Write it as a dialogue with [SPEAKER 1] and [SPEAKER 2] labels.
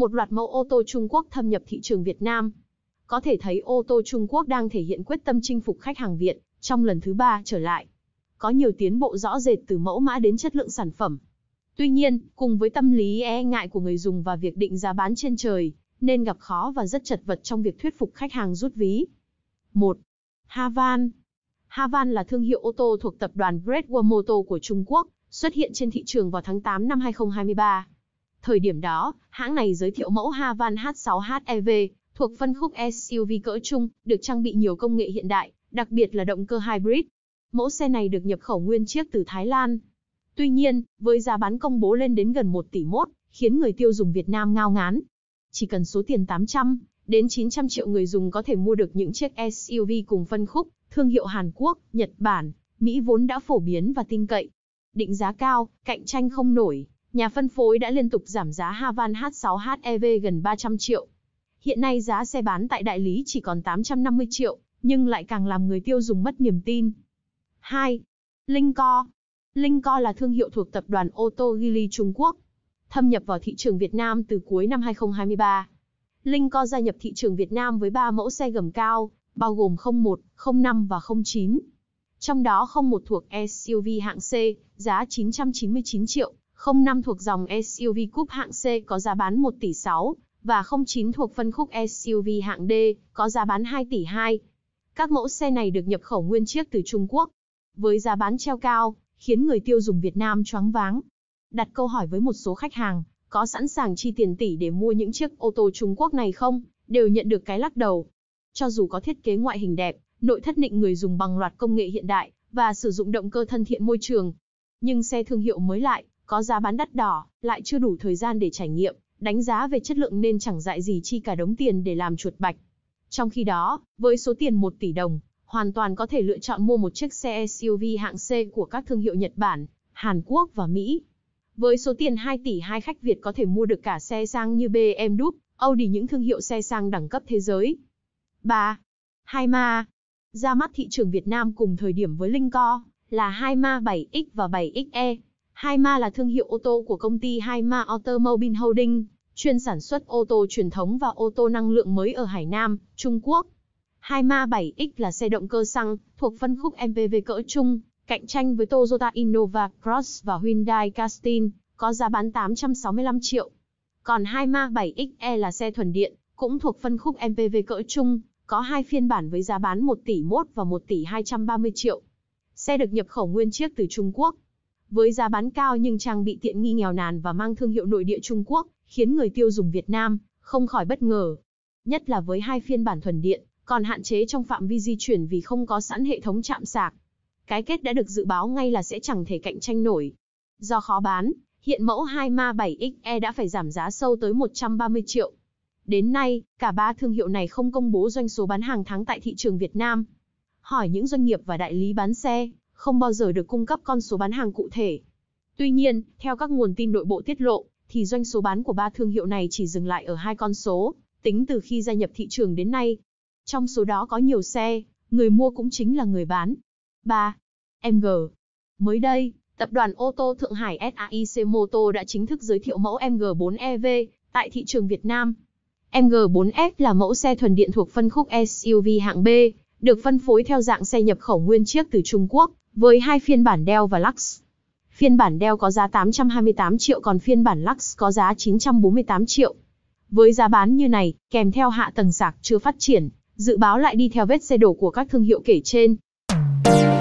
[SPEAKER 1] một loạt mẫu ô tô Trung Quốc thâm nhập thị trường Việt Nam. Có thể thấy ô tô Trung Quốc đang thể hiện quyết tâm chinh phục khách hàng Việt trong lần thứ ba trở lại. Có nhiều tiến bộ rõ rệt từ mẫu mã đến chất lượng sản phẩm. Tuy nhiên, cùng với tâm lý e ngại của người dùng và việc định giá bán trên trời, nên gặp khó và rất chật vật trong việc thuyết phục khách hàng rút ví. 1. Havan Havan là thương hiệu ô tô thuộc tập đoàn Great Wall Motor của Trung Quốc, xuất hiện trên thị trường vào tháng 8 năm 2023. Thời điểm đó, hãng này giới thiệu mẫu Havan H6HEV, thuộc phân khúc SUV cỡ trung, được trang bị nhiều công nghệ hiện đại, đặc biệt là động cơ hybrid. Mẫu xe này được nhập khẩu nguyên chiếc từ Thái Lan. Tuy nhiên, với giá bán công bố lên đến gần 1 tỷ mốt, khiến người tiêu dùng Việt Nam ngao ngán. Chỉ cần số tiền 800 đến 900 triệu người dùng có thể mua được những chiếc SUV cùng phân khúc, thương hiệu Hàn Quốc, Nhật Bản, Mỹ vốn đã phổ biến và tin cậy. Định giá cao, cạnh tranh không nổi, nhà phân phối đã liên tục giảm giá Havan H6 HEV gần 300 triệu. Hiện nay giá xe bán tại đại lý chỉ còn 850 triệu, nhưng lại càng làm người tiêu dùng mất niềm tin. 2. Linco Linco là thương hiệu thuộc tập đoàn ô tô Geely Trung Quốc, thâm nhập vào thị trường Việt Nam từ cuối năm 2023. Linco gia nhập thị trường Việt Nam với 3 mẫu xe gầm cao, bao gồm 01, 05 và 09. Trong đó 01 thuộc SUV hạng C, giá 999 triệu, 05 thuộc dòng SUV Coupe hạng C có giá bán 1 tỷ 6 và 09 thuộc phân khúc SUV hạng D có giá bán 2 tỷ 2. Các mẫu xe này được nhập khẩu nguyên chiếc từ Trung Quốc với giá bán treo cao, khiến người tiêu dùng Việt Nam choáng váng. Đặt câu hỏi với một số khách hàng, có sẵn sàng chi tiền tỷ để mua những chiếc ô tô Trung Quốc này không, đều nhận được cái lắc đầu. Cho dù có thiết kế ngoại hình đẹp, nội thất nịnh người dùng bằng loạt công nghệ hiện đại và sử dụng động cơ thân thiện môi trường, nhưng xe thương hiệu mới lại có giá bán đắt đỏ, lại chưa đủ thời gian để trải nghiệm, đánh giá về chất lượng nên chẳng dại gì chi cả đống tiền để làm chuột bạch. Trong khi đó, với số tiền 1 tỷ đồng, hoàn toàn có thể lựa chọn mua một chiếc xe SUV hạng C của các thương hiệu Nhật Bản, Hàn Quốc và Mỹ. Với số tiền 2 tỷ hai khách Việt có thể mua được cả xe sang như BMW, Audi những thương hiệu xe sang đẳng cấp thế giới. 3. Hai ma ra mắt thị trường Việt Nam cùng thời điểm với Lincoln là 2 ma 7X và 7XE. Haima là thương hiệu ô tô của công ty Haima Automobile Holding, chuyên sản xuất ô tô truyền thống và ô tô năng lượng mới ở Hải Nam, Trung Quốc. Haima 7X là xe động cơ xăng, thuộc phân khúc MPV cỡ trung, cạnh tranh với Toyota Innova Cross và Hyundai Castin, có giá bán 865 triệu. Còn Haima 7XE là xe thuần điện, cũng thuộc phân khúc MPV cỡ trung, có hai phiên bản với giá bán 1 tỷ 1 và 1 tỷ 230 triệu. Xe được nhập khẩu nguyên chiếc từ Trung Quốc, với giá bán cao nhưng trang bị tiện nghi nghèo nàn và mang thương hiệu nội địa Trung Quốc, khiến người tiêu dùng Việt Nam không khỏi bất ngờ. Nhất là với hai phiên bản thuần điện, còn hạn chế trong phạm vi di chuyển vì không có sẵn hệ thống chạm sạc. Cái kết đã được dự báo ngay là sẽ chẳng thể cạnh tranh nổi. Do khó bán, hiện mẫu 2 Ma 7XE đã phải giảm giá sâu tới 130 triệu. Đến nay, cả ba thương hiệu này không công bố doanh số bán hàng tháng tại thị trường Việt Nam. Hỏi những doanh nghiệp và đại lý bán xe, không bao giờ được cung cấp con số bán hàng cụ thể. Tuy nhiên, theo các nguồn tin nội bộ tiết lộ, thì doanh số bán của ba thương hiệu này chỉ dừng lại ở hai con số, tính từ khi gia nhập thị trường đến nay. Trong số đó có nhiều xe, người mua cũng chính là người bán. 3. MG Mới đây, tập đoàn ô tô Thượng Hải SAIC Moto đã chính thức giới thiệu mẫu MG4EV tại thị trường Việt Nam. MG4F là mẫu xe thuần điện thuộc phân khúc SUV hạng B, được phân phối theo dạng xe nhập khẩu nguyên chiếc từ Trung Quốc, với hai phiên bản Dell và Lux. Phiên bản Dell có giá 828 triệu còn phiên bản Lux có giá 948 triệu. Với giá bán như này, kèm theo hạ tầng sạc chưa phát triển, dự báo lại đi theo vết xe đổ của các thương hiệu kể trên.